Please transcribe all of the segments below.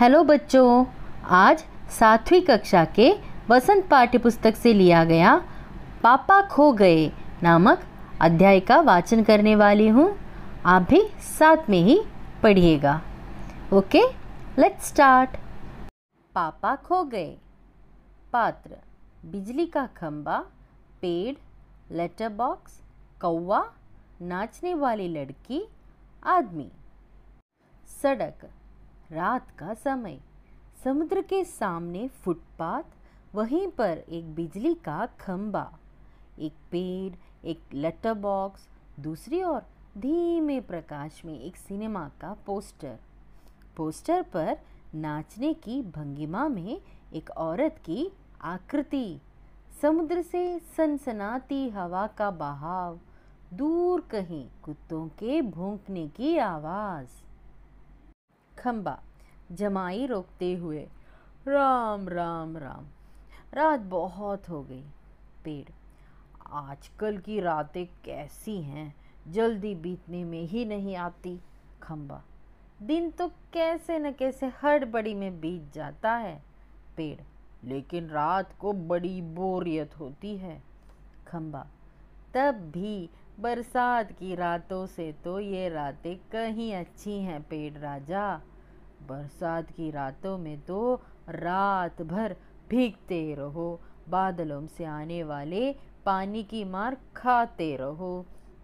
Hello बच्चों आज सातवीं कक्षा के वसंत पाठ्य पुस्तक से लिया गया पापा खो गए नामक अध्याय का वाचन करने वाली हूँ आप भी साथ में ही पढ़िएगा ओके लेट्स स्टार्ट पापा खो गए पात्र बिजली का खम्बा पेड़ लेटर बॉक्स कौवा नाचने वाली लड़की आदमी सड़क रात का समय समुद्र के सामने फुटपाथ वहीं पर एक बिजली का खंबा एक पेड़ एक लेटर बॉक्स दूसरी ओर धीमे प्रकाश में एक सिनेमा का पोस्टर पोस्टर पर नाचने की भंगिमा में एक औरत की आकृति समुद्र से सनसनाती हवा का बहाव दूर कहीं कुत्तों के भोंकने की आवाज़ खम्बा जमाई रोकते हुए राम राम राम रात बहुत हो गई पेड़ आजकल की रातें कैसी हैं जल्दी बीतने में ही नहीं आती खम्बा दिन तो कैसे न कैसे हड़बड़ी में बीत जाता है पेड़ लेकिन रात को बड़ी बोरियत होती है खम्बा तब भी बरसात की रातों से तो ये रातें कहीं अच्छी हैं पेड़ राजा बरसात की रातों में तो रात भर भीगते रहो बादलों से आने वाले पानी की मार खाते रहो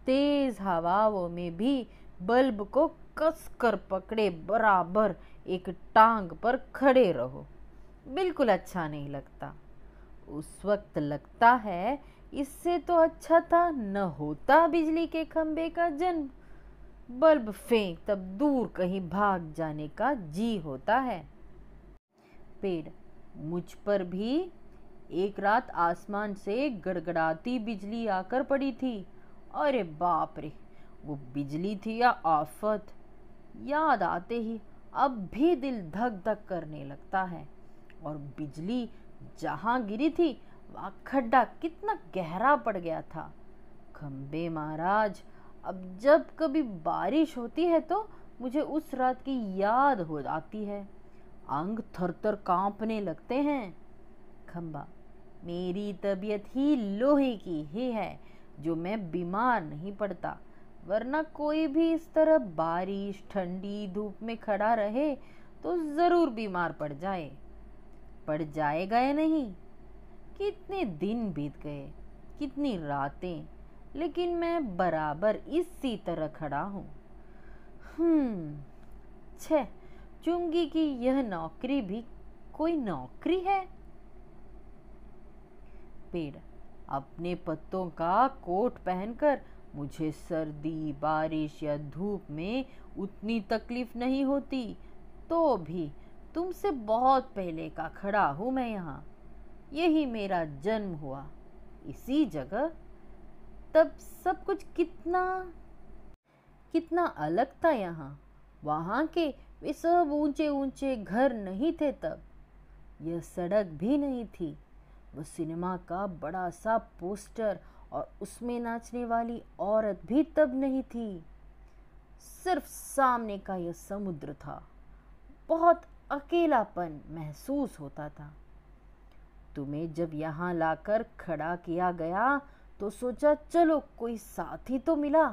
तेज़ हवाओं में भी बल्ब को कस कर पकड़े बराबर एक टांग पर खड़े रहो बिल्कुल अच्छा नहीं लगता उस वक्त लगता है इससे तो अच्छा था न होता बिजली के खंभे का जन्म बल्ब फेंक तब दूर कहीं भाग जाने का जी होता है पेड़ मुझ पर भी एक रात आसमान से गड़गड़ाती बिजली आकर पड़ी थी अरे बाप रे वो बिजली थी या आफत याद आते ही अब भी दिल धक धक करने लगता है और बिजली जहाँ गिरी थी वह खड्डा कितना गहरा पड़ गया था खम्बे महाराज अब जब कभी बारिश होती है तो मुझे उस रात की याद हो जाती है अंग थर थर काँपने लगते हैं खम्बा मेरी तबीयत ही लोहे की ही है जो मैं बीमार नहीं पड़ता वरना कोई भी इस तरह बारिश ठंडी धूप में खड़ा रहे तो ज़रूर बीमार पड़ जाए पड़ जाएगा या नहीं कितने दिन बीत गए कितनी रातें लेकिन मैं बराबर इसी तरह खड़ा हूँ हम्म, छे चुंगी की यह नौकरी भी कोई नौकरी है पेड़ अपने पत्तों का कोट पहनकर मुझे सर्दी बारिश या धूप में उतनी तकलीफ नहीं होती तो भी तुमसे बहुत पहले का खड़ा हूँ मैं यहाँ यही मेरा जन्म हुआ इसी जगह तब सब कुछ कितना कितना अलग था यहाँ वहाँ के वे सब ऊंचे ऊंचे घर नहीं थे तब यह सड़क भी नहीं थी वो सिनेमा का बड़ा सा पोस्टर और उसमें नाचने वाली औरत भी तब नहीं थी सिर्फ सामने का यह समुद्र था बहुत अकेलापन महसूस होता था तुम्हें जब यहाँ लाकर खड़ा किया गया तो सोचा चलो कोई साथी तो मिला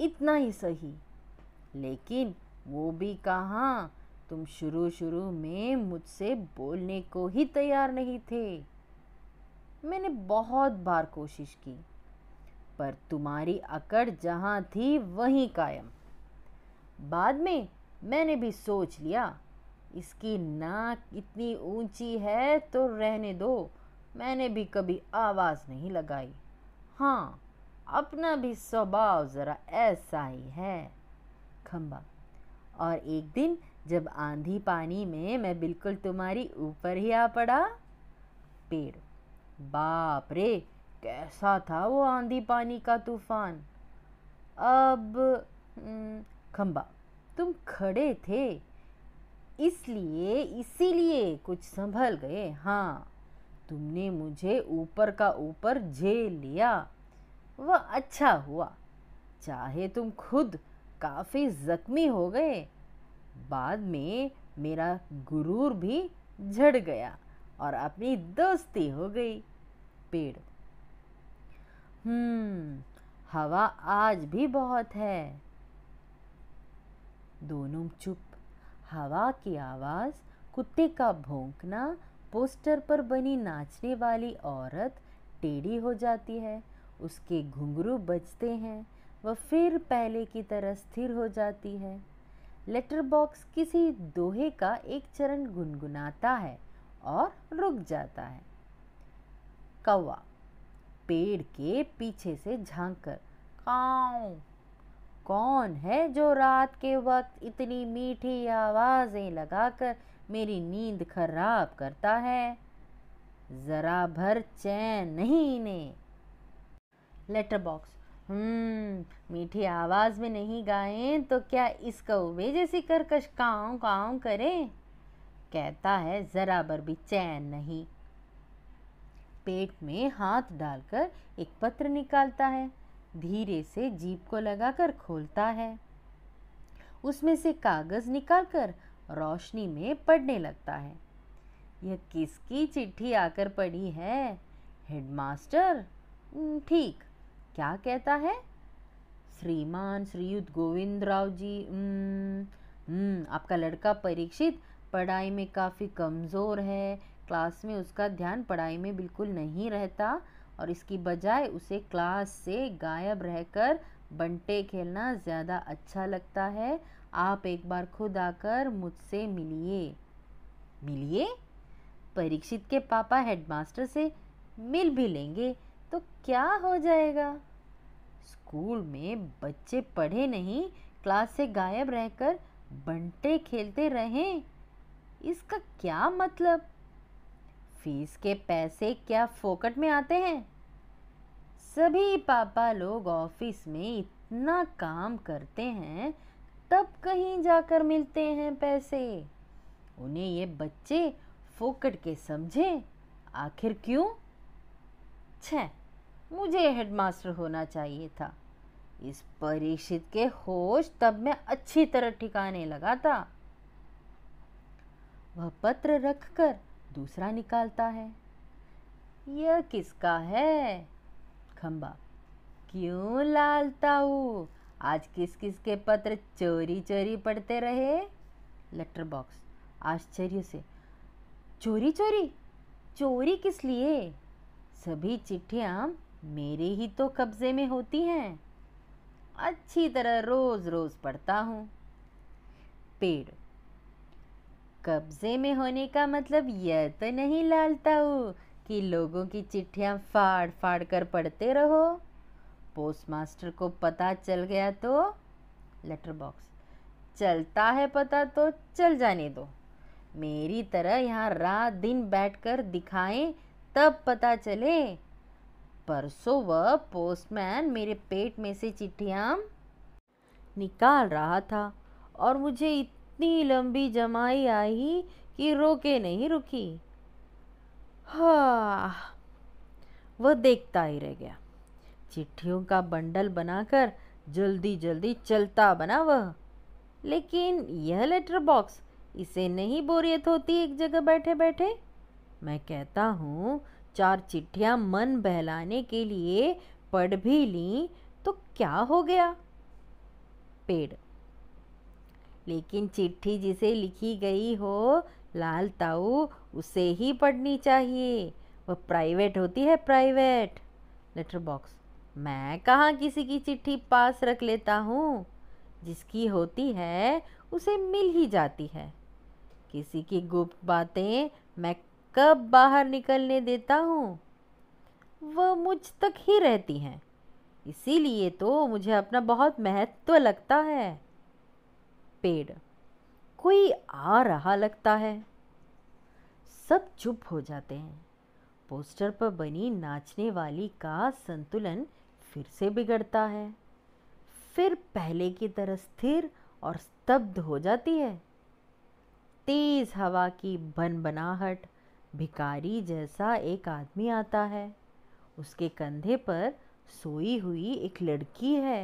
इतना ही सही लेकिन वो भी कहाँ तुम शुरू शुरू में मुझसे बोलने को ही तैयार नहीं थे मैंने बहुत बार कोशिश की पर तुम्हारी अकड़ जहाँ थी वहीं कायम बाद में मैंने भी सोच लिया इसकी नाक इतनी ऊंची है तो रहने दो मैंने भी कभी आवाज़ नहीं लगाई हाँ अपना भी स्वभाव ज़रा ऐसा ही है खम्बा और एक दिन जब आंधी पानी में मैं बिल्कुल तुम्हारी ऊपर ही आ पड़ा पेड़ बाप रे कैसा था वो आंधी पानी का तूफान अब खम्बा हम्म, तुम खड़े थे इसलिए इसीलिए कुछ संभल गए हाँ तुमने मुझे ऊपर का ऊपर झेल लिया वह अच्छा हुआ चाहे तुम खुद काफ़ी ज़ख्मी हो गए बाद में मेरा गुरूर भी झड़ गया और अपनी दोस्ती हो गई पेड़ हम्म हवा आज भी बहुत है दोनों चुप हवा की आवाज़ कुत्ते का भोंकना पोस्टर पर बनी नाचने वाली औरत टेढ़ी हो जाती है उसके घुंघरू बजते हैं वह फिर पहले की तरह स्थिर हो जाती है लेटर बॉक्स किसी दोहे का एक चरण गुनगुनाता है और रुक जाता है कौवा पेड़ के पीछे से झांक कर काऊ कौन है जो रात के वक्त इतनी मीठी आवाज़ें लगाकर मेरी नींद खराब करता है ज़रा भर चैन नहीं इन्हें लेटर बॉक्स हम्म मीठी आवाज़ में नहीं गाए तो क्या इस कौवे जैसी करकश काँव काँव करे कहता है ज़रा भर भी चैन नहीं पेट में हाथ डालकर एक पत्र निकालता है धीरे से जीप को लगाकर खोलता है उसमें से कागज़ निकालकर रोशनी में पढ़ने लगता है यह किसकी चिट्ठी आकर पड़ी है हेडमास्टर ठीक क्या कहता है श्रीमान श्रीयुत गोविंद राव जी आपका लड़का परीक्षित पढ़ाई में काफ़ी कमज़ोर है क्लास में उसका ध्यान पढ़ाई में बिल्कुल नहीं रहता और इसकी बजाय उसे क्लास से गायब रहकर बंटे खेलना ज़्यादा अच्छा लगता है आप एक बार खुद आकर मुझसे मिलिए मिलिए परीक्षित के पापा हेडमास्टर से मिल भी लेंगे तो क्या हो जाएगा स्कूल में बच्चे पढ़े नहीं क्लास से गायब रहकर बंटे खेलते रहें इसका क्या मतलब फीस के पैसे क्या फोकट में आते हैं सभी पापा लोग ऑफिस में इतना काम करते हैं तब कहीं जाकर मिलते हैं पैसे उन्हें ये बच्चे फोकट के समझे आखिर क्यों छ मुझे हेडमास्टर होना चाहिए था इस परीक्षित के होश तब मैं अच्छी तरह ठिकाने लगा था वह पत्र रखकर दूसरा निकालता है यह किसका है खंबा क्यों लालताऊ आज किस किस के पत्र चोरी चोरी पढ़ते रहे लेटर बॉक्स आश्चर्य से चोरी चोरी चोरी किस लिए सभी चिट्ठियाँ मेरे ही तो कब्जे में होती हैं अच्छी तरह रोज़ रोज़ पढ़ता हूँ पेड़ कब्जे में होने का मतलब यह तो नहीं लालता हूँ कि लोगों की चिट्ठियाँ फाड़ फाड़ कर पढ़ते रहो पोस्टमास्टर को पता चल गया तो लेटर बॉक्स चलता है पता तो चल जाने दो मेरी तरह यहाँ रात दिन बैठकर दिखाएं तब पता चले परसों वह पोस्टमैन मेरे पेट में से चिट्ठियाँ निकाल रहा था और मुझे इतनी लंबी जमाई आई कि रोके नहीं रुकी हाँ वह देखता ही रह गया चिट्ठियों का बंडल बनाकर जल्दी जल्दी चलता बना वह लेकिन यह लेटर बॉक्स इसे नहीं बोरियत होती एक जगह बैठे बैठे मैं कहता हूँ चार चिट्ठियाँ मन बहलाने के लिए पढ़ भी ली तो क्या हो गया पेड़ लेकिन चिट्ठी जिसे लिखी गई हो लाल ताऊ उसे ही पढ़नी चाहिए वह प्राइवेट होती है प्राइवेट लेटर बॉक्स मैं कहाँ किसी की चिट्ठी पास रख लेता हूँ जिसकी होती है उसे मिल ही जाती है किसी की गुप्त बातें मैं कब बाहर निकलने देता हूँ वह मुझ तक ही रहती हैं इसीलिए तो मुझे अपना बहुत महत्व लगता है पेड़ कोई आ रहा लगता है सब चुप हो जाते हैं पोस्टर पर बनी नाचने वाली का संतुलन फिर से बिगड़ता है फिर पहले की तरह स्थिर और स्तब्ध हो जाती है तेज हवा की बन बनाहट भिकारी जैसा एक आदमी आता है उसके कंधे पर सोई हुई एक लड़की है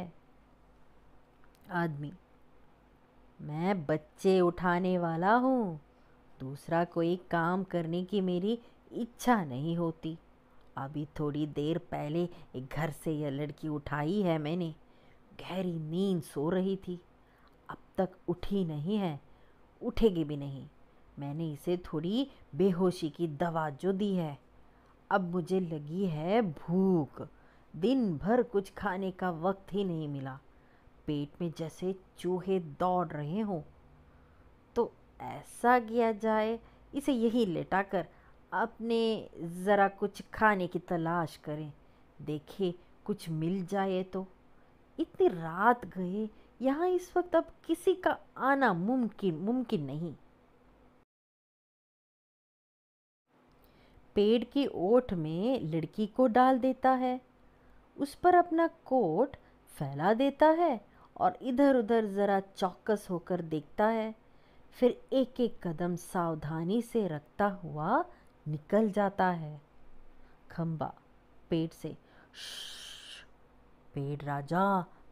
आदमी मैं बच्चे उठाने वाला हूँ दूसरा कोई काम करने की मेरी इच्छा नहीं होती अभी थोड़ी देर पहले एक घर से यह लड़की उठाई है मैंने गहरी नींद सो रही थी अब तक उठी नहीं है उठेगी भी नहीं मैंने इसे थोड़ी बेहोशी की दवा जो दी है अब मुझे लगी है भूख दिन भर कुछ खाने का वक्त ही नहीं मिला पेट में जैसे चूहे दौड़ रहे हों तो ऐसा किया जाए इसे यही लेटा कर अपने ज़रा कुछ खाने की तलाश करें देखे कुछ मिल जाए तो इतनी रात गए यहाँ इस वक्त अब किसी का आना मुमकिन मुमकिन नहीं पेड़ की ओठ में लड़की को डाल देता है उस पर अपना कोट फैला देता है और इधर उधर ज़रा चौकस होकर देखता है फिर एक एक कदम सावधानी से रखता हुआ निकल जाता है खम्बा पेड़ से पेड़ राजा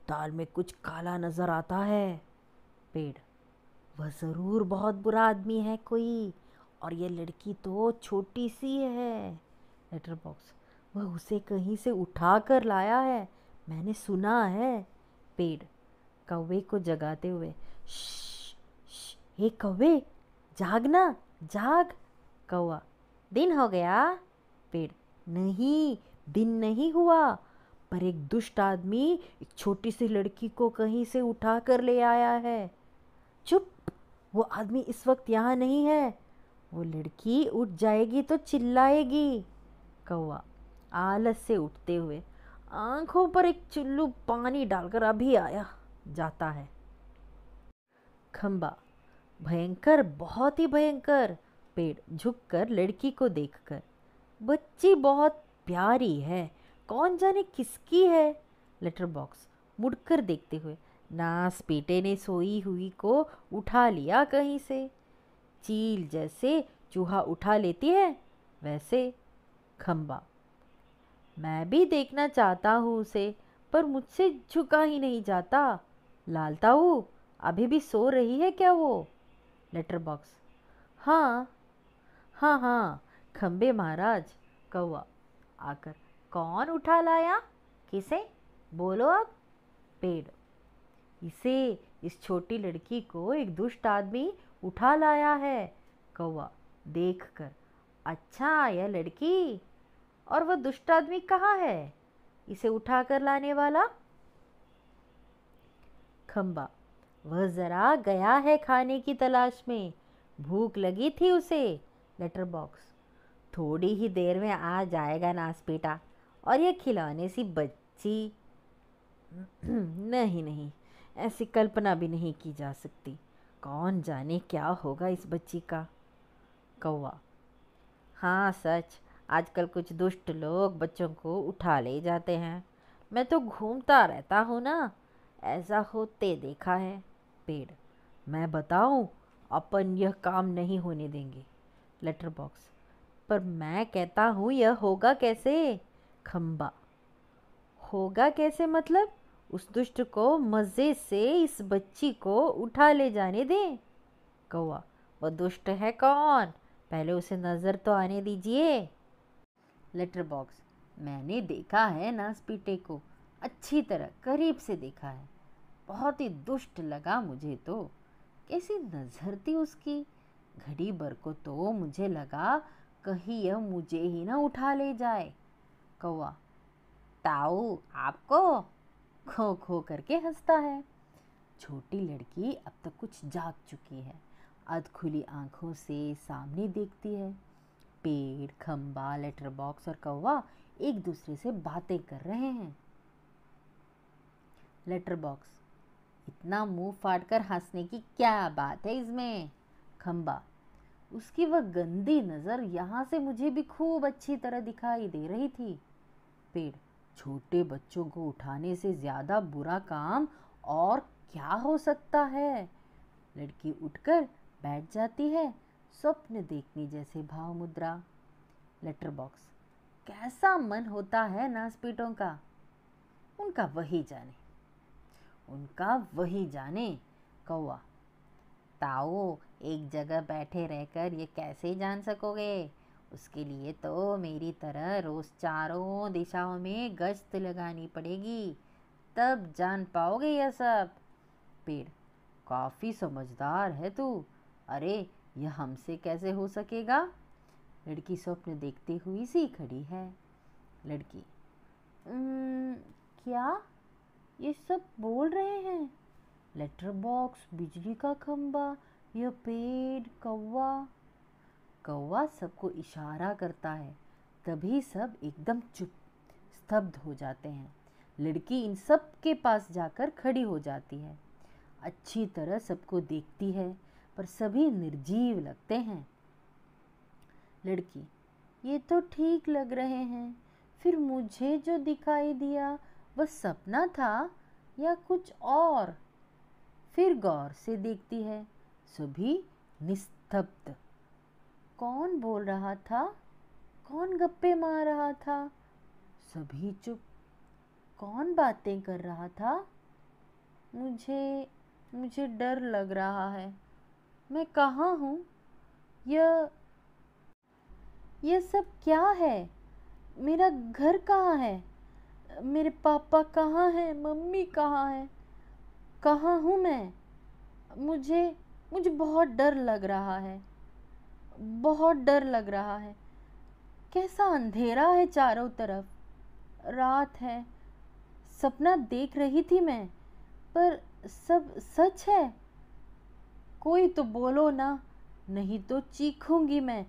दाल में कुछ काला नजर आता है पेड़ वह ज़रूर बहुत बुरा आदमी है कोई और यह लड़की तो छोटी सी है लेटर बॉक्स वह उसे कहीं से उठा कर लाया है मैंने सुना है पेड़ कौवे को जगाते हुए श्श, श्श, हे कौवे जागना जाग कौवा दिन हो गया पेड़ नहीं दिन नहीं हुआ पर एक दुष्ट आदमी एक छोटी सी लड़की को कहीं से उठा कर ले आया है चुप वो आदमी इस वक्त यहाँ नहीं है वो लड़की उठ जाएगी तो चिल्लाएगी कौआ आलस से उठते हुए आंखों पर एक चुल्लू पानी डालकर अभी आया जाता है खम्बा भयंकर बहुत ही भयंकर पेड़ झुककर लड़की को देखकर बच्ची बहुत प्यारी है कौन जाने किसकी है लेटर बॉक्स मुड़कर देखते हुए नास पेटे ने सोई हुई को उठा लिया कहीं से चील जैसे चूहा उठा लेती है वैसे खम्बा मैं भी देखना चाहता हूँ उसे पर मुझसे झुका ही नहीं जाता लालताऊ अभी भी सो रही है क्या वो लेटर बॉक्स हाँ हाँ हाँ खम्बे महाराज कौआ आकर कौन उठा लाया किसे बोलो अब पेड़ इसे इस छोटी लड़की को एक दुष्ट आदमी उठा लाया है कौआ देख कर अच्छा यह लड़की और वह दुष्ट आदमी कहाँ है इसे उठा कर लाने वाला खम्बा वह ज़रा गया है खाने की तलाश में भूख लगी थी उसे लेटर बॉक्स थोड़ी ही देर में आ जाएगा बेटा और ये खिलौने सी बच्ची नहीं नहीं ऐसी कल्पना भी नहीं की जा सकती कौन जाने क्या होगा इस बच्ची का कौवा हाँ सच आजकल कुछ दुष्ट लोग बच्चों को उठा ले जाते हैं मैं तो घूमता रहता हूँ ना ऐसा होते देखा है पेड़ मैं बताऊँ अपन यह काम नहीं होने देंगे लेटर बॉक्स पर मैं कहता हूँ यह होगा कैसे खम्बा होगा कैसे मतलब उस दुष्ट को मज़े से इस बच्ची को उठा ले जाने दें कौआ वह दुष्ट है कौन पहले उसे नज़र तो आने दीजिए लेटर बॉक्स मैंने देखा है नासपीटे को अच्छी तरह करीब से देखा है बहुत ही दुष्ट लगा मुझे तो कैसी नज़र थी उसकी घड़ी भर को तो मुझे लगा कहीं यह मुझे ही ना उठा ले जाए कौआ ताऊ आपको खो खो करके हंसता है छोटी लड़की अब तक कुछ जाग चुकी है अध खुली आंखों से सामने देखती है पेड़ खम्बा लेटर बॉक्स और कौवा एक दूसरे से बातें कर रहे हैं लेटर बॉक्स इतना मुंह फाड़कर हंसने की क्या बात है इसमें खम्बा उसकी वह गंदी नज़र यहाँ से मुझे भी खूब अच्छी तरह दिखाई दे रही थी पेड़ छोटे बच्चों को उठाने से ज़्यादा बुरा काम और क्या हो सकता है लड़की उठकर बैठ जाती है स्वप्न देखने जैसे भाव मुद्रा लेटर बॉक्स कैसा मन होता है नासपीटों का उनका वही जाने उनका वही जाने कौआ बताओ एक जगह बैठे रहकर ये कैसे जान सकोगे उसके लिए तो मेरी तरह रोज़ चारों दिशाओं में गश्त लगानी पड़ेगी तब जान पाओगे यह सब पेड़ काफ़ी समझदार है तू अरे यह हमसे कैसे हो सकेगा लड़की स्वप्न देखते हुए सी खड़ी है लड़की क्या ये सब बोल रहे हैं लेटर बॉक्स बिजली का खम्बा या पेड़ कौवा कौवा सबको इशारा करता है तभी सब एकदम चुप स्तब्ध हो जाते हैं लड़की इन सब के पास जाकर खड़ी हो जाती है अच्छी तरह सबको देखती है पर सभी निर्जीव लगते हैं लड़की ये तो ठीक लग रहे हैं फिर मुझे जो दिखाई दिया वह सपना था या कुछ और फिर गौर से देखती है सभी निस्तब्ध कौन बोल रहा था कौन गप्पे मार रहा था सभी चुप कौन बातें कर रहा था मुझे मुझे डर लग रहा है मैं कहाँ हूँ यह यह सब क्या है मेरा घर कहाँ है मेरे पापा कहाँ हैं मम्मी कहाँ है कहाँ हूँ मैं मुझे मुझे बहुत डर लग रहा है बहुत डर लग रहा है कैसा अंधेरा है चारों तरफ रात है सपना देख रही थी मैं पर सब सच है कोई तो बोलो ना नहीं तो चीखूंगी मैं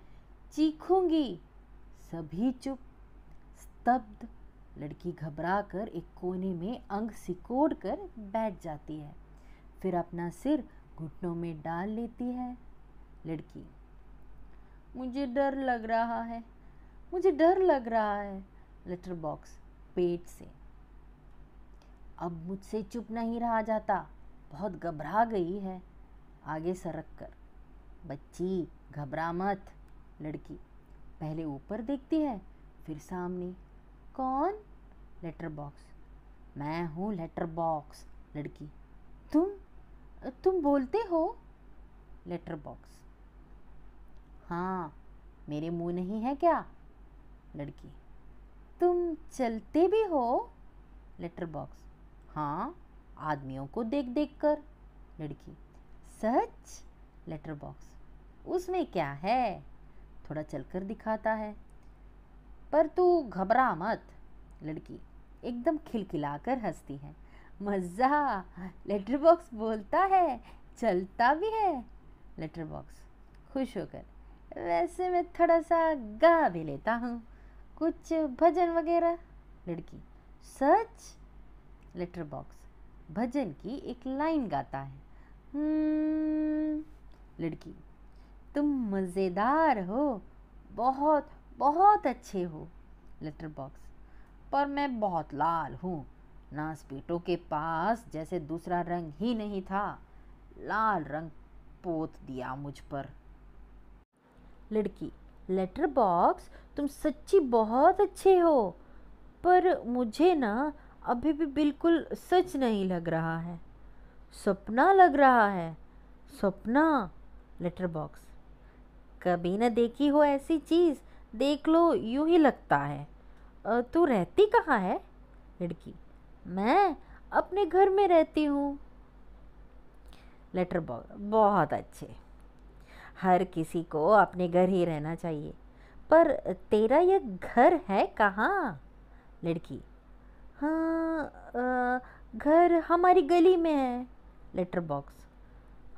चीखूंगी सभी चुप स्तब्ध लड़की घबरा कर एक कोने में अंग सिकोड़ कर बैठ जाती है फिर अपना सिर घुटनों में डाल लेती है लड़की मुझे डर लग रहा है मुझे डर लग रहा है लेटर बॉक्स पेट से अब मुझसे चुप नहीं रहा जाता बहुत घबरा गई है आगे सरक कर बच्ची घबरा मत लड़की पहले ऊपर देखती है फिर सामने कौन लेटर बॉक्स मैं हूँ लेटर बॉक्स लड़की तुम तुम बोलते हो लेटर बॉक्स हाँ मेरे मुंह नहीं है क्या लड़की तुम चलते भी हो लेटर बॉक्स हाँ आदमियों को देख देख कर लड़की सच लेटर बॉक्स उसमें क्या है थोड़ा चलकर दिखाता है पर तू घबरा मत लड़की एकदम खिलखिलाकर हंसती है मज़ा लेटर बॉक्स बोलता है चलता भी है लेटर बॉक्स खुश होकर वैसे मैं थोड़ा सा गा भी लेता हूँ कुछ भजन वगैरह लड़की सच लेटर बॉक्स भजन की एक लाइन गाता है हम्म। लड़की तुम मज़ेदार हो बहुत बहुत अच्छे हो लेटर बॉक्स पर मैं बहुत लाल हूँ नासपेटों के पास जैसे दूसरा रंग ही नहीं था लाल रंग पोत दिया मुझ पर लड़की लेटर बॉक्स तुम सच्ची बहुत अच्छे हो पर मुझे ना अभी भी बिल्कुल सच नहीं लग रहा है सपना लग रहा है सपना लेटर बॉक्स कभी ना देखी हो ऐसी चीज़ देख लो यूं ही लगता है तू रहती कहाँ है लड़की मैं अपने घर में रहती हूँ लेटर बॉक्स बहुत अच्छे हर किसी को अपने घर ही रहना चाहिए पर तेरा यह घर है कहाँ लड़की हाँ घर हमारी गली में है लेटर बॉक्स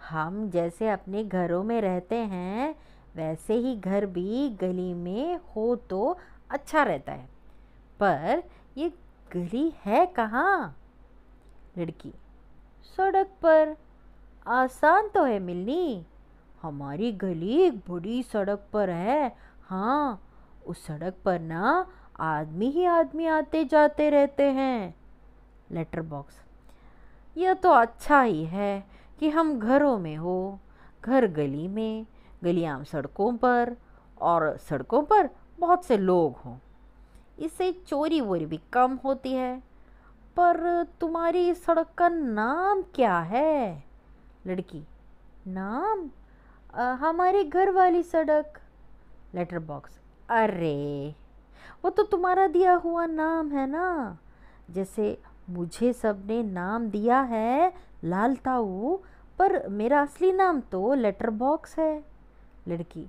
हम जैसे अपने घरों में रहते हैं वैसे ही घर भी गली में हो तो अच्छा रहता है पर ये गली है कहाँ लड़की सड़क पर आसान तो है मिलनी हमारी गली एक बड़ी सड़क पर है हाँ उस सड़क पर ना आदमी ही आदमी आते जाते रहते हैं लेटर बॉक्स यह तो अच्छा ही है कि हम घरों में हो घर गली में गलियां सड़कों पर और सड़कों पर बहुत से लोग हों इससे चोरी वोरी भी कम होती है पर तुम्हारी सड़क का नाम क्या है लड़की नाम आ, हमारे घर वाली सड़क लेटर बॉक्स अरे वो तो तुम्हारा दिया हुआ नाम है ना जैसे मुझे सबने नाम दिया है लाल ताऊ पर मेरा असली नाम तो लेटर बॉक्स है लड़की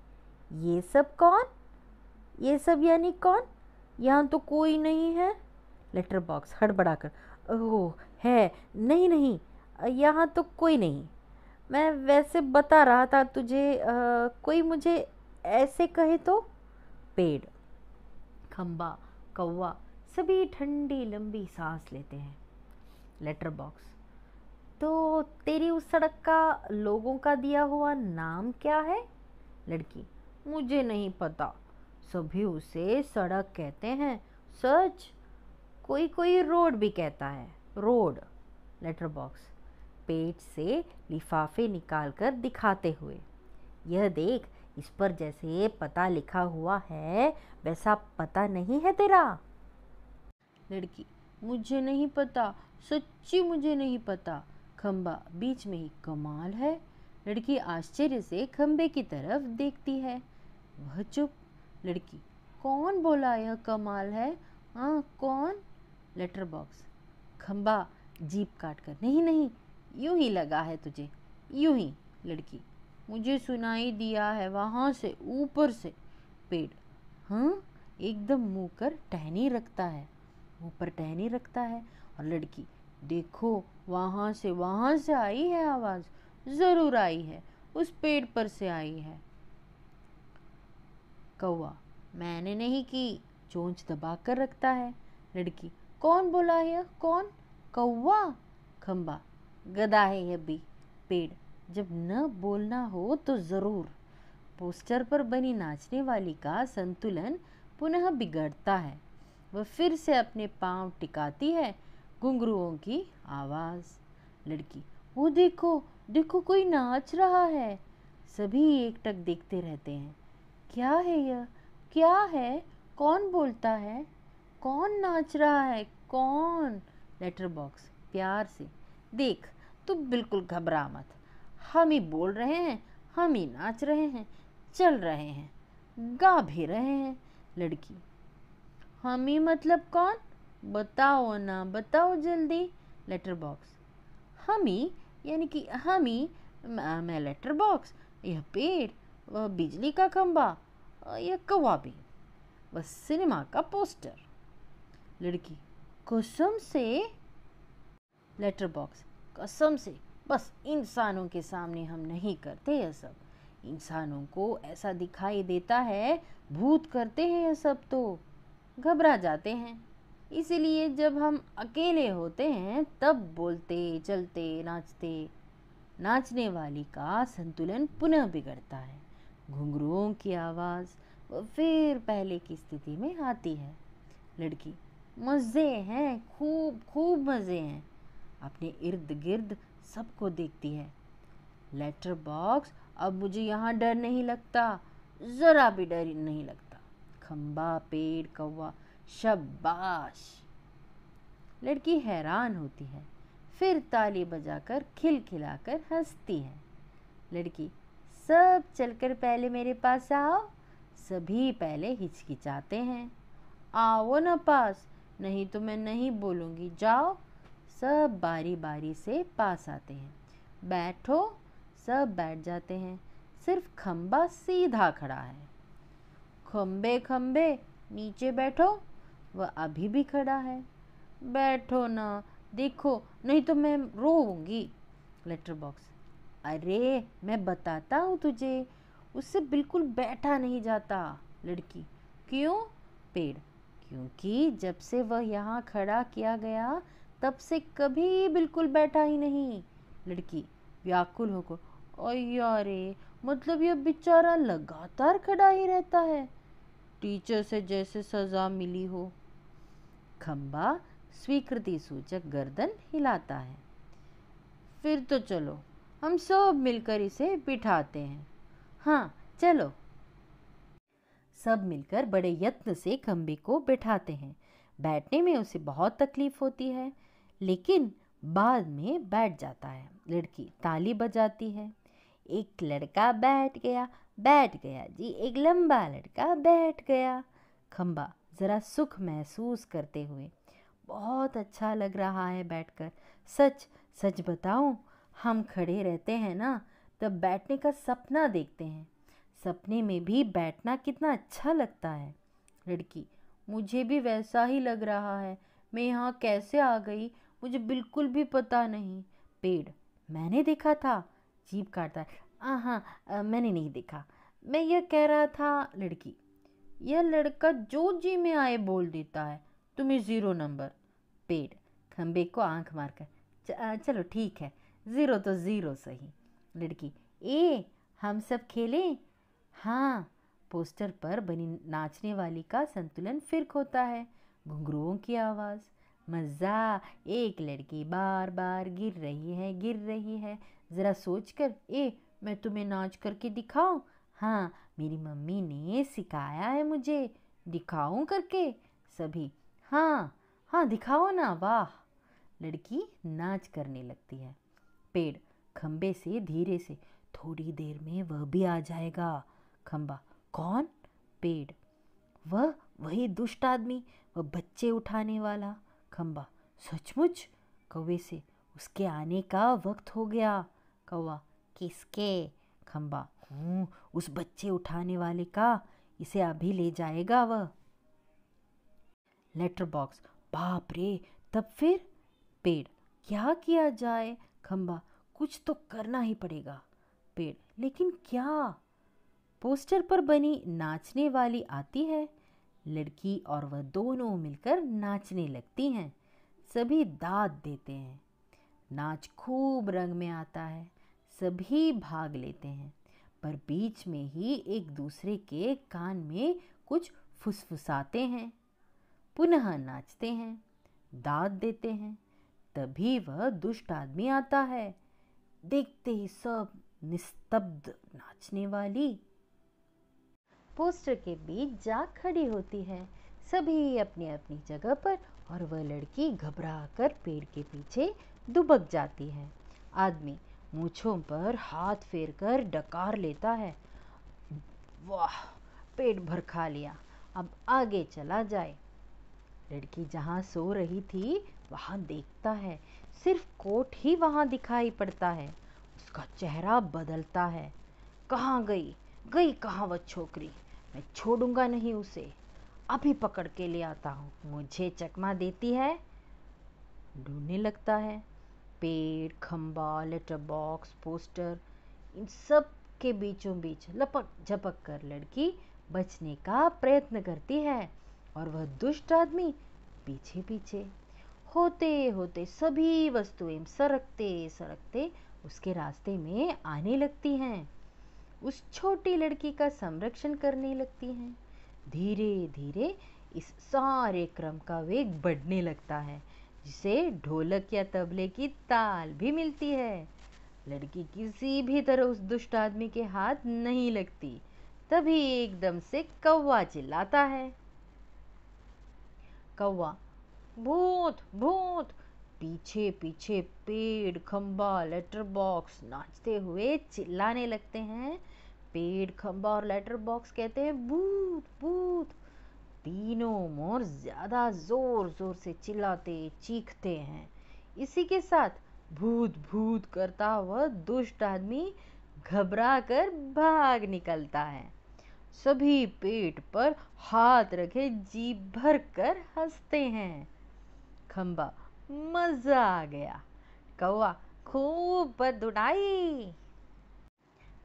ये सब कौन ये सब यानी कौन यहाँ तो कोई नहीं है लेटर बॉक्स हड़बड़ा कर ओह है नहीं नहीं यहाँ तो कोई नहीं मैं वैसे बता रहा था तुझे आ, कोई मुझे ऐसे कहे तो पेड़ खम्बा कौवा सभी ठंडी लंबी सांस लेते हैं लेटर बॉक्स तो तेरी उस सड़क का लोगों का दिया हुआ नाम क्या है लड़की मुझे नहीं पता सभी उसे सड़क कहते हैं सच कोई कोई रोड भी कहता है रोड लेटर बॉक्स पेट से लिफाफे निकाल कर दिखाते हुए यह देख इस पर जैसे पता लिखा हुआ है वैसा पता नहीं है तेरा लड़की मुझे नहीं पता सच्ची मुझे नहीं पता खम्बा बीच में ही कमाल है लड़की आश्चर्य से खंबे की तरफ देखती है वह चुप लड़की कौन बोला यह कमाल है हाँ कौन लेटर बॉक्स खंबा जीप काट कर नहीं नहीं यूं ही लगा है तुझे यूं ही लड़की मुझे सुनाई दिया है वहाँ से ऊपर से पेड़ हाँ एकदम मुँह कर टहनी रखता है मुँह पर टहनी रखता है और लड़की देखो वहाँ से वहाँ से आई है आवाज़ ज़रूर आई है उस पेड़ पर से आई है कौआ मैंने नहीं की चोंच दबा कर रखता है लड़की कौन बोला है कौन कौआ खम्बा गदा है भी पेड़ जब न बोलना हो तो ज़रूर पोस्टर पर बनी नाचने वाली का संतुलन पुनः बिगड़ता है वह फिर से अपने पांव टिकाती है घुंगुओं की आवाज़ लड़की वो देखो देखो कोई नाच रहा है सभी एकटक देखते रहते हैं क्या है यह क्या है कौन बोलता है कौन नाच रहा है कौन लेटर बॉक्स प्यार से देख तू बिल्कुल घबरा मत हम ही बोल रहे हैं हम ही नाच रहे हैं चल रहे हैं गा भी रहे हैं लड़की हम ही मतलब कौन बताओ ना बताओ जल्दी लेटर बॉक्स हम ही यानी कि ही मैं लेटर बॉक्स यह पेड़ वह बिजली का खम्बा यह भी वह सिनेमा का पोस्टर लड़की कसम से लेटर बॉक्स कसम से बस इंसानों के सामने हम नहीं करते यह सब इंसानों को ऐसा दिखाई देता है भूत करते हैं यह सब तो घबरा जाते हैं इसीलिए जब हम अकेले होते हैं तब बोलते चलते नाचते नाचने वाली का संतुलन पुनः बिगड़ता है घुंघरुओं की आवाज़ फिर पहले की स्थिति में आती है लड़की मज़े हैं खूब खूब मज़े हैं अपने इर्द गिर्द सबको देखती है लेटर बॉक्स अब मुझे यहाँ डर नहीं लगता ज़रा भी डर नहीं लगता खम्बा पेड़ कौवा शब्बाश लड़की हैरान होती है फिर ताली बजाकर खिलखिलाकर हंसती है लड़की सब चलकर पहले मेरे पास आओ सभी पहले हिचकिचाते हैं आओ ना पास नहीं तो मैं नहीं बोलूँगी जाओ सब बारी बारी से पास आते हैं बैठो सब बैठ जाते हैं सिर्फ खम्बा सीधा खड़ा है खम्बे खम्बे नीचे बैठो वह अभी भी खड़ा है बैठो ना देखो नहीं तो मैं रोऊंगी लेटर बॉक्स अरे मैं बताता हूँ तुझे उससे बिल्कुल बैठा नहीं जाता लड़की क्यों पेड़ क्योंकि जब से वह यहाँ खड़ा किया गया तब से कभी बिल्कुल बैठा ही नहीं लड़की व्याकुल होकर अरे मतलब यह बेचारा लगातार खड़ा ही रहता है टीचर से जैसे सज़ा मिली हो खम्बा स्वीकृति सूचक गर्दन हिलाता है फिर तो चलो हम सब मिलकर इसे बिठाते हैं हाँ चलो सब मिलकर बड़े यत्न से खम्बे को बिठाते हैं बैठने में उसे बहुत तकलीफ होती है लेकिन बाद में बैठ जाता है लड़की ताली बजाती है एक लड़का बैठ गया बैठ गया जी एक लंबा लड़का बैठ गया खम्बा ज़रा सुख महसूस करते हुए बहुत अच्छा लग रहा है बैठकर सच सच बताऊं हम खड़े रहते हैं ना तब बैठने का सपना देखते हैं सपने में भी बैठना कितना अच्छा लगता है लड़की मुझे भी वैसा ही लग रहा है मैं यहाँ कैसे आ गई मुझे बिल्कुल भी पता नहीं पेड़ मैंने देखा था जीप काटता हाँ मैंने नहीं देखा मैं यह कह रहा था लड़की यह लड़का जो जी में आए बोल देता है तुम्हें ज़ीरो नंबर पेड़ खम्बे को आंख मारकर चलो ठीक है ज़ीरो तो ज़ीरो सही लड़की ए हम सब खेलें हाँ पोस्टर पर बनी नाचने वाली का संतुलन फिर खोता है घुंघरुओं की आवाज़ मज़ा एक लड़की बार बार गिर रही है गिर रही है ज़रा सोच कर ए मैं तुम्हें नाच करके दिखाऊं हाँ मेरी मम्मी ने सिखाया है मुझे दिखाऊं करके सभी हाँ हाँ दिखाओ ना वाह लड़की नाच करने लगती है पेड़ खम्बे से धीरे से थोड़ी देर में वह भी आ जाएगा खम्बा कौन पेड़ वह वही दुष्ट आदमी वह बच्चे उठाने वाला खम्बा सचमुच कौवे से उसके आने का वक्त हो गया कौवा किसके खम्बा हूँ उस बच्चे उठाने वाले का इसे अभी ले जाएगा वह लेटर बॉक्स बाप रे तब फिर पेड़ क्या किया जाए खम्बा कुछ तो करना ही पड़ेगा पेड़ लेकिन क्या पोस्टर पर बनी नाचने वाली आती है लड़की और वह दोनों मिलकर नाचने लगती हैं सभी दाद देते हैं नाच खूब रंग में आता है सभी भाग लेते हैं पर बीच में ही एक दूसरे के कान में कुछ फुसफुसाते हैं पुनः नाचते हैं दाद देते हैं तभी वह दुष्ट आदमी आता है देखते ही सब निस्तब्ध नाचने वाली पोस्टर के बीच जा खड़ी होती है सभी अपनी अपनी जगह पर और वह लड़की घबरा कर पेड़ के पीछे दुबक जाती है आदमी मूछों पर हाथ फेरकर डकार लेता है वाह पेट भर खा लिया अब आगे चला जाए लड़की जहाँ सो रही थी वहाँ देखता है सिर्फ कोट ही वहाँ दिखाई पड़ता है उसका चेहरा बदलता है कहाँ गई गई कहाँ वह छोकरी मैं छोड़ूंगा नहीं उसे अभी पकड़ के ले आता हूँ मुझे चकमा देती है ढूंढने लगता है पेड़ खंबा लेटर बॉक्स पोस्टर इन सब के बीचों बीच लपक झपक कर लड़की बचने का प्रयत्न करती है और वह दुष्ट आदमी पीछे पीछे होते होते सभी वस्तुएं सरकते सरकते उसके रास्ते में आने लगती हैं उस छोटी लड़की का संरक्षण करने लगती हैं धीरे धीरे इस सारे क्रम का वेग बढ़ने लगता है जिसे ढोलक या तबले की ताल भी मिलती है लड़की किसी भी तरह उस दुष्ट आदमी के हाथ नहीं लगती तभी एकदम से कौवा चिल्लाता है कौवा भूत भूत पीछे पीछे पेड़ खंबा लेटर बॉक्स नाचते हुए चिल्लाने लगते हैं पेड़ खंबा और लेटर बॉक्स कहते हैं भूत भूत तीनों मोर ज़्यादा ज़ोर ज़ोर से चिल्लाते चीखते हैं इसी के साथ भूत भूत करता हुआ दुष्ट आदमी घबरा कर भाग निकलता है सभी पेट पर हाथ रखे जी भर कर हंसते हैं खम्बा मज़ा आ गया कौआ खूब बदुड़ाई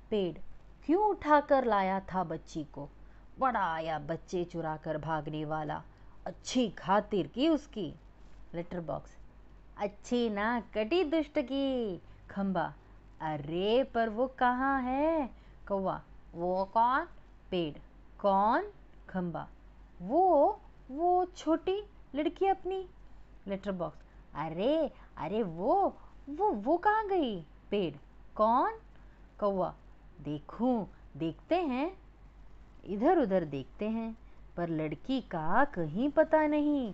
पेड़ क्यों उठाकर लाया था बच्ची को बड़ा आया बच्चे चुरा कर भागने वाला अच्छी खातिर की उसकी लेटर बॉक्स अच्छी ना कटी दुष्ट की खम्बा अरे पर वो कहाँ है कौवा वो कौन पेड़ कौन खम्बा वो वो छोटी लड़की अपनी लेटर बॉक्स अरे अरे वो वो वो कहाँ गई पेड़ कौन कौवा देखूं देखते हैं इधर उधर देखते हैं पर लड़की का कहीं पता नहीं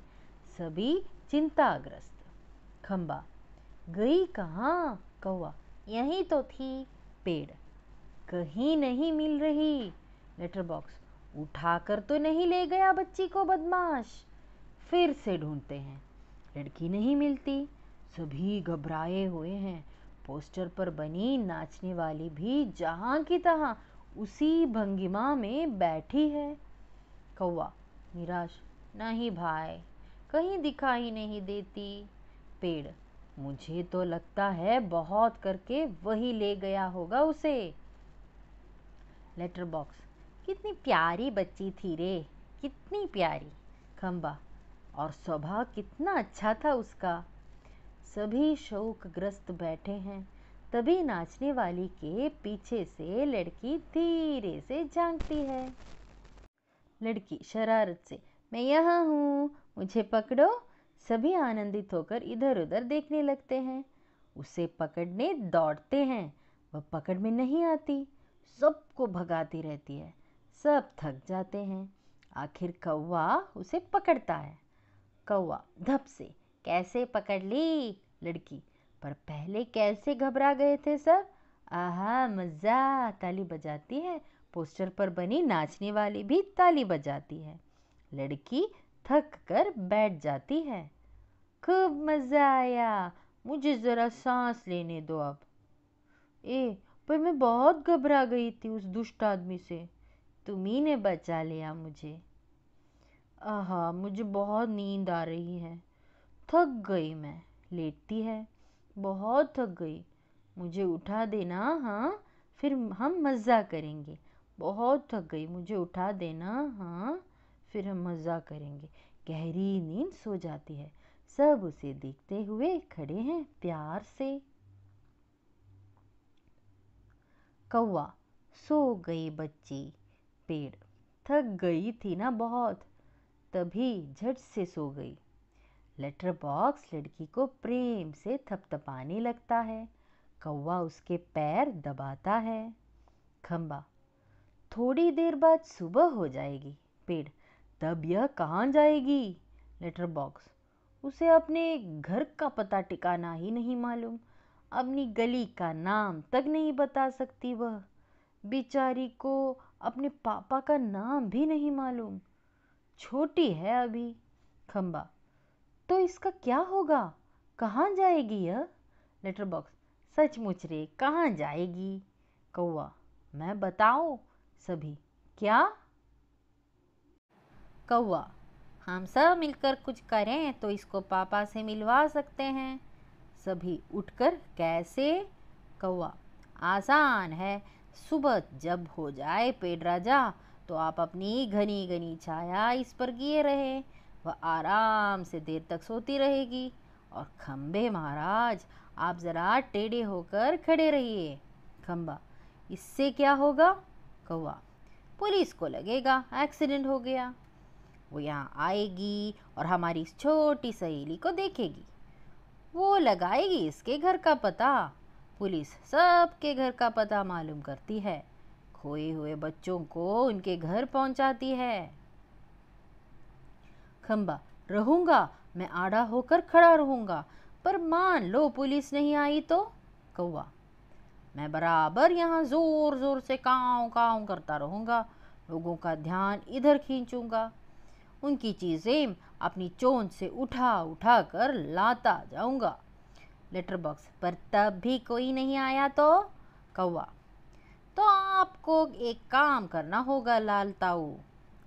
सभी चिंताग्रस्त खम्बा गई कहाँ कौआ यहीं तो थी पेड़ कहीं नहीं मिल रही लेटर बॉक्स उठाकर तो नहीं ले गया बच्ची को बदमाश फिर से ढूंढते हैं लड़की नहीं मिलती सभी घबराए हुए हैं पोस्टर पर बनी नाचने वाली भी जहाँ की तहाँ उसी भंगिमा में बैठी है कौवा निराश नहीं भाई कहीं दिखाई नहीं देती पेड़ मुझे तो लगता है बहुत करके वही ले गया होगा उसे लेटर बॉक्स कितनी प्यारी बच्ची थी रे कितनी प्यारी खम्बा और स्वभाव कितना अच्छा था उसका सभी शोकग्रस्त बैठे हैं तभी नाचने वाली के पीछे से लड़की धीरे से झांकती है लड़की शरारत से मैं यहाँ हूँ मुझे पकड़ो सभी आनंदित होकर इधर उधर देखने लगते हैं उसे पकड़ने दौड़ते हैं वह पकड़ में नहीं आती सबको भगाती रहती है सब थक जाते हैं आखिर कौवा उसे पकड़ता है कौवा धप से कैसे पकड़ ली लड़की पर पहले कैसे घबरा गए थे सब आहा मज़ा ताली बजाती है पोस्टर पर बनी नाचने वाली भी ताली बजाती है लड़की थक कर बैठ जाती है खूब मज़ा आया मुझे ज़रा सांस लेने दो अब ए पर मैं बहुत घबरा गई थी उस दुष्ट आदमी से तुम्ही ने बचा लिया मुझे आहा मुझे बहुत नींद आ रही है थक गई मैं लेटती है बहुत थक गई मुझे उठा देना हाँ फिर हम मज़ा करेंगे बहुत थक गई मुझे उठा देना हाँ फिर हम मज़ा करेंगे गहरी नींद सो जाती है सब उसे देखते हुए खड़े हैं प्यार से कौवा सो गई बच्ची पेड़ थक गई थी ना बहुत तभी झट से सो गई लेटर बॉक्स लड़की को प्रेम से थपथपाने लगता है कौवा उसके पैर दबाता है खम्बा थोड़ी देर बाद सुबह हो जाएगी पेड़ तब यह कहाँ जाएगी लेटर बॉक्स उसे अपने घर का पता टिकाना ही नहीं मालूम अपनी गली का नाम तक नहीं बता सकती वह बेचारी को अपने पापा का नाम भी नहीं मालूम छोटी है अभी खम्बा तो इसका क्या होगा कहाँ जाएगी यह लेटर बॉक्स सचमुच रे कहाँ जाएगी कौआ मैं बताओ सभी क्या कौआ हम सब मिलकर कुछ करें तो इसको पापा से मिलवा सकते हैं सभी उठकर कैसे कौआ आसान है सुबह जब हो जाए पेड़ राजा तो आप अपनी घनी घनी छाया इस पर किए रहे वह आराम से देर तक सोती रहेगी और खम्बे महाराज आप ज़रा टेढ़े होकर खड़े रहिए खम्बा इससे क्या होगा कौवा पुलिस को लगेगा एक्सीडेंट हो गया वो यहाँ आएगी और हमारी छोटी सहेली को देखेगी वो लगाएगी इसके घर का पता पुलिस सबके घर का पता मालूम करती है खोए हुए बच्चों को उनके घर पहुंचाती है खम्बा रहूंगा मैं आड़ा होकर खड़ा रहूंगा पर मान लो पुलिस नहीं आई तो कौआ मैं बराबर यहाँ ज़ोर ज़ोर से काव काव करता रहूंगा लोगों का ध्यान इधर खींचूंगा उनकी चीज़ें अपनी चोंच से उठा उठा कर लाता जाऊंगा लेटर बॉक्स पर तब भी कोई नहीं आया तो कौआ तो आपको एक काम करना होगा लाल ताऊ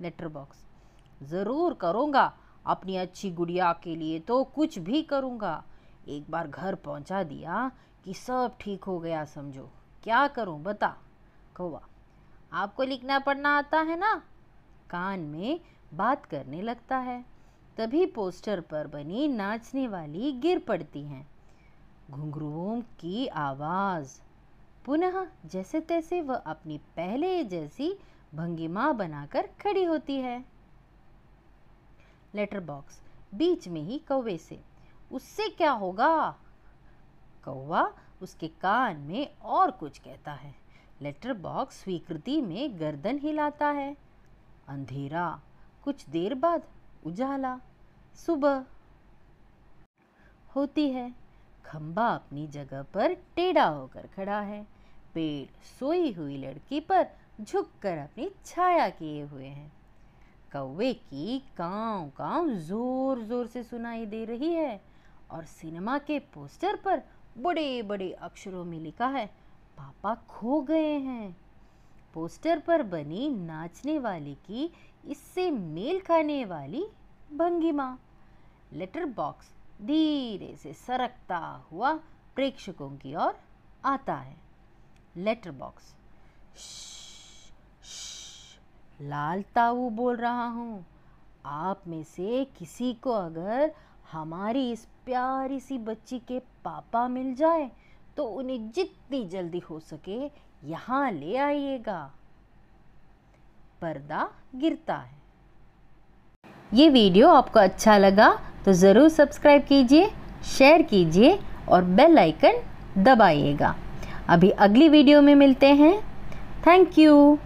लेटर बॉक्स ज़रूर करूँगा अपनी अच्छी गुड़िया के लिए तो कुछ भी करूँगा एक बार घर पहुँचा दिया कि सब ठीक हो गया समझो क्या करूँ बता कौवा आपको लिखना पढ़ना आता है ना कान में बात करने लगता है तभी पोस्टर पर बनी नाचने वाली गिर पड़ती हैं घुंघरुओं की आवाज़ पुनः जैसे तैसे वह अपनी पहले जैसी भंगिमा बनाकर खड़ी होती है लेटर बॉक्स बीच में ही कौवे से उससे क्या होगा कौवा उसके कान में और कुछ कहता है लेटर बॉक्स स्वीकृति में गर्दन हिलाता है अंधेरा कुछ देर बाद उजाला सुबह होती है खम्बा अपनी जगह पर टेढ़ा होकर खड़ा है पेड़ सोई हुई लड़की पर झुककर अपनी छाया किए हुए हैं कौवे की काँव काँव ज़ोर ज़ोर से सुनाई दे रही है और सिनेमा के पोस्टर पर बड़े बड़े अक्षरों में लिखा है पापा खो गए हैं पोस्टर पर बनी नाचने वाली की इससे मेल खाने वाली भंगिमा लेटर बॉक्स धीरे से सरकता हुआ प्रेक्षकों की ओर आता है लेटर बॉक्स लाल ताऊ बोल रहा हूँ आप में से किसी को अगर हमारी इस प्यारी सी बच्ची के पापा मिल जाए तो उन्हें जितनी जल्दी हो सके यहाँ ले आइएगा पर्दा गिरता है ये वीडियो आपको अच्छा लगा तो ज़रूर सब्सक्राइब कीजिए शेयर कीजिए और बेल आइकन दबाइएगा अभी अगली वीडियो में मिलते हैं थैंक यू